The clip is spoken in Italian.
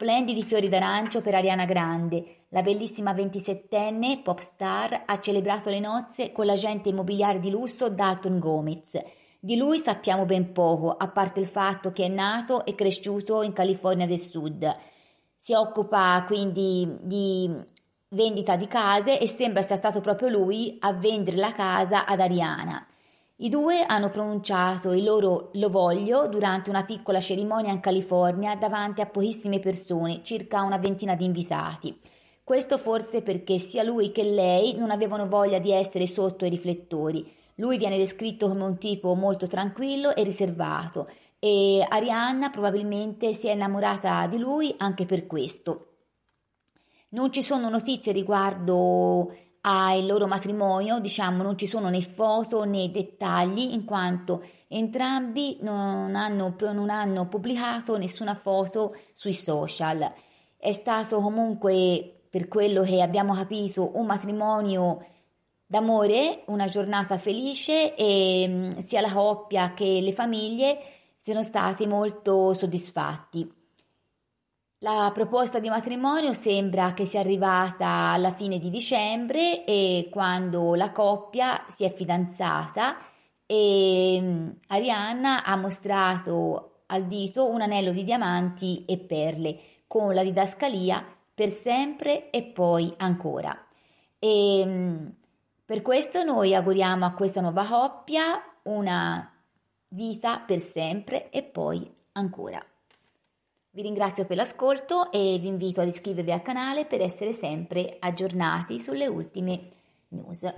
Splendidi fiori d'arancio per Ariana Grande. La bellissima 27enne pop star ha celebrato le nozze con l'agente immobiliare di lusso Dalton Gomez. Di lui sappiamo ben poco, a parte il fatto che è nato e cresciuto in California del Sud. Si occupa quindi di vendita di case e sembra sia stato proprio lui a vendere la casa ad Ariana. I due hanno pronunciato il loro lo voglio durante una piccola cerimonia in California davanti a pochissime persone, circa una ventina di invitati. Questo forse perché sia lui che lei non avevano voglia di essere sotto i riflettori. Lui viene descritto come un tipo molto tranquillo e riservato e Arianna probabilmente si è innamorata di lui anche per questo. Non ci sono notizie riguardo al loro matrimonio, diciamo, non ci sono né foto né dettagli, in quanto entrambi non hanno, non hanno pubblicato nessuna foto sui social. È stato comunque, per quello che abbiamo capito, un matrimonio d'amore, una giornata felice e sia la coppia che le famiglie sono stati molto soddisfatti. La proposta di matrimonio sembra che sia arrivata alla fine di dicembre e quando la coppia si è fidanzata e mm, Arianna ha mostrato al dito un anello di diamanti e perle con la didascalia per sempre e poi ancora. E mm, per questo noi auguriamo a questa nuova coppia una vita per sempre e poi ancora. Vi ringrazio per l'ascolto e vi invito ad iscrivervi al canale per essere sempre aggiornati sulle ultime news.